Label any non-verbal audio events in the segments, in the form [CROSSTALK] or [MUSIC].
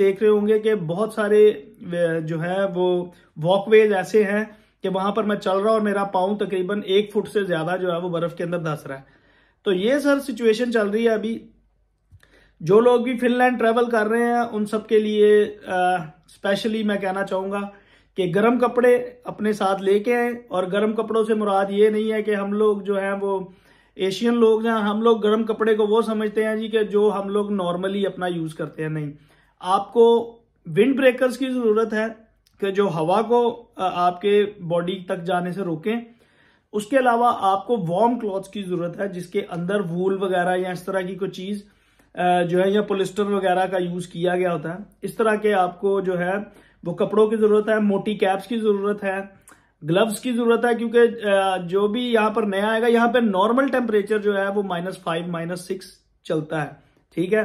देख रहे होंगे कि बहुत सारे जो है वो वॉकवेज ऐसे हैं कि वहां पर मैं चल रहा और मेरा पाँव तकरीबन एक फुट से ज्यादा जो है वो बर्फ के अंदर धस रहा है तो ये सर सिचुएशन चल रही है अभी जो लोग भी फिनलैंड ट्रेवल कर रहे हैं उन सब के लिए आ, स्पेशली मैं कहना चाहूंगा कि गर्म कपड़े अपने साथ लेके आए और गर्म कपड़ों से मुराद ये नहीं है कि हम लोग जो है वो एशियन लोग हैं हम लोग गर्म कपड़े को वो समझते हैं जी कि जो हम लोग नॉर्मली अपना यूज करते हैं नहीं आपको विंड ब्रेकर्स की जरूरत है कि जो हवा को आपके बॉडी तक जाने से रोकें उसके अलावा आपको वार्म क्लॉथ्स की जरूरत है जिसके अंदर वूल वगैरह या इस तरह की कोई चीज जो है या पोलिस्टर वगैरह का यूज किया गया होता है इस तरह के आपको जो है वो कपड़ों की जरूरत है मोटी कैप्स की जरूरत है ग्लव्स की जरूरत है क्योंकि जो भी यहां पर नया आएगा यहां पर नॉर्मल टेम्परेचर जो है वो माइनस फाइव माइनस सिक्स चलता है ठीक है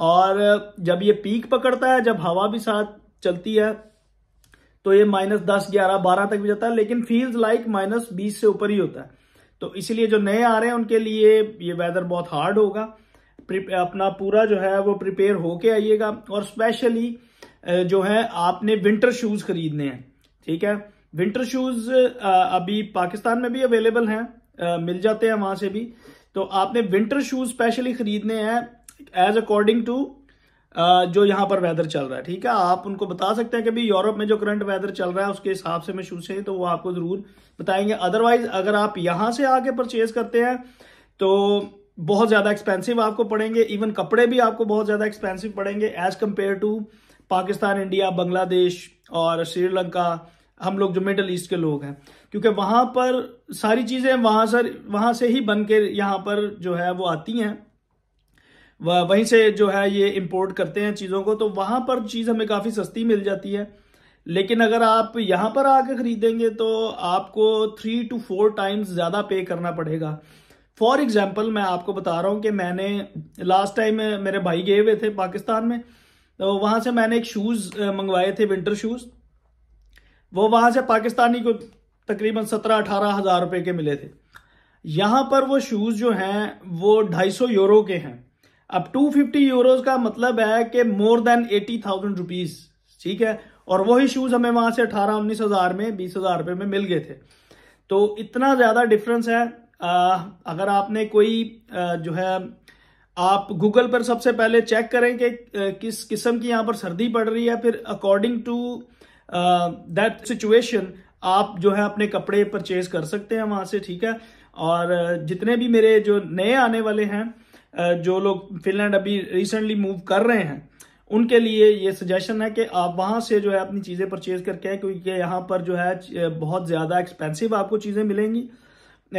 और जब ये पीक पकड़ता है जब हवा भी साथ चलती है तो ये माइनस दस ग्यारह बारह तक भी जाता है लेकिन फील्स लाइक माइनस बीस से ऊपर ही होता है तो इसलिए जो नए आ रहे हैं उनके लिए ये वेदर बहुत हार्ड होगा अपना पूरा जो है वो प्रिपेयर होके आइएगा और स्पेशली जो है आपने विंटर शूज खरीदने हैं ठीक है विंटर शूज अभी पाकिस्तान में भी अवेलेबल हैं मिल जाते हैं वहां से भी तो आपने विंटर शूज स्पेशली खरीदने हैं एज अकॉर्डिंग टू जो यहाँ पर वेदर चल रहा है ठीक है आप उनको बता सकते हैं कि भाई यूरोप में जो करंट वेदर चल रहा है उसके हिसाब से मैं शूज चाहिए तो वो आपको ज़रूर बताएंगे अदरवाइज अगर आप यहाँ से आके परचेज करते हैं तो बहुत ज़्यादा एक्सपेंसिव आपको पड़ेंगे इवन कपड़े भी आपको बहुत ज़्यादा एक्सपेंसिव पड़ेंगे as compare to Pakistan India Bangladesh और श्रीलंका हम लोग जो मिडल ईस्ट के लोग हैं क्योंकि वहां पर सारी चीज़ें वहां सर वहां से ही बन के यहाँ पर जो है वो आती हैं वहीं से जो है ये इम्पोर्ट करते हैं चीज़ों को तो वहाँ पर चीज़ हमें काफ़ी सस्ती मिल जाती है लेकिन अगर आप यहाँ पर आके ख़रीदेंगे तो आपको थ्री टू फोर टाइम्स ज़्यादा पे करना पड़ेगा फॉर एग्ज़ाम्पल मैं आपको बता रहा हूँ कि मैंने लास्ट टाइम मेरे भाई गए हुए थे पाकिस्तान में तो वहाँ से मैंने एक शूज़ मंगवाए थे विंटर शूज़ वो वहाँ से पाकिस्तानी को तकरीबन सत्रह अठारह हज़ार रुपये के मिले थे यहाँ पर वो शूज़ जो हैं वो ढाई सौ यूरो के हैं अब 250 फिफ्टी यूरोज का मतलब है कि more than eighty thousand rupees ठीक है और वही शूज हमें वहां से अठारह उन्नीस हजार में बीस हजार रुपये में मिल गए थे तो इतना ज्यादा डिफरेंस है आ, अगर आपने कोई आ, जो है आप गूगल पर सबसे पहले चेक करें कि किस किस्म की यहाँ पर सर्दी पड़ रही है फिर अकॉर्डिंग टू दैट सिचुएशन आप जो है अपने कपड़े परचेज कर सकते हैं वहां से ठीक है और जितने भी मेरे जो नए आने वाले हैं जो लोग फिनलैंड अभी रिसेंटली मूव कर रहे हैं उनके लिए ये सजेशन है कि आप वहां से जो है अपनी चीज़ें परचेज करके आए क्योंकि यहाँ पर जो है बहुत ज़्यादा एक्सपेंसिव आपको चीज़ें मिलेंगी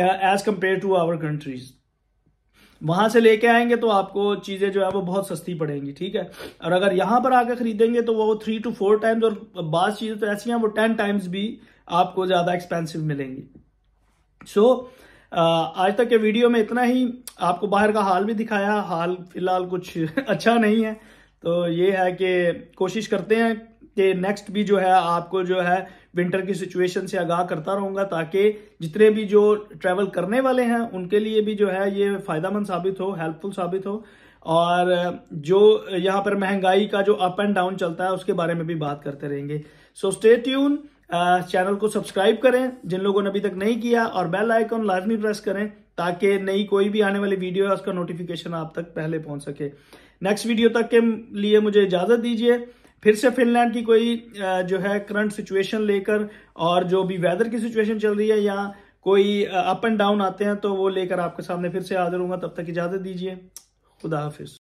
as compare to our countries वहां से लेके आएंगे तो आपको चीज़ें जो है वो बहुत सस्ती पड़ेंगी ठीक है और अगर यहां पर आकर खरीदेंगे तो वो थ्री टू फोर टाइम्स और बाद चीज़ें तो ऐसी हैं वो टेन टाइम्स भी आपको ज़्यादा एक्सपेंसिव मिलेंगी सो so, आज तक के वीडियो में इतना ही आपको बाहर का हाल भी दिखाया हाल फिलहाल कुछ [LAUGHS] अच्छा नहीं है तो ये है कि कोशिश करते हैं कि नेक्स्ट भी जो है आपको जो है विंटर की सिचुएशन से आगाह करता रहूंगा ताकि जितने भी जो ट्रैवल करने वाले हैं उनके लिए भी जो है ये फायदामंद साबित हो हेल्पफुल साबित हो और जो यहाँ पर महंगाई का जो अप एंड डाउन चलता है उसके बारे में भी बात करते रहेंगे सो स्टे ट्यून चैनल को सब्सक्राइब करें जिन लोगों ने अभी तक नहीं किया और बेल आइकॉन लाजमी प्रेस करें ताकि नई कोई भी आने वाली वीडियो है उसका नोटिफिकेशन आप तक पहले पहुंच सके नेक्स्ट वीडियो तक के लिए मुझे इजाज़त दीजिए फिर से फिनलैंड की कोई जो है करंट सिचुएशन लेकर और जो भी वेदर की सिचुएशन चल रही है या कोई अप एंड डाउन आते हैं तो वो लेकर आपके सामने फिर से हाजिर हूँ तब तक इजाज़त दीजिए खुदा हाफिज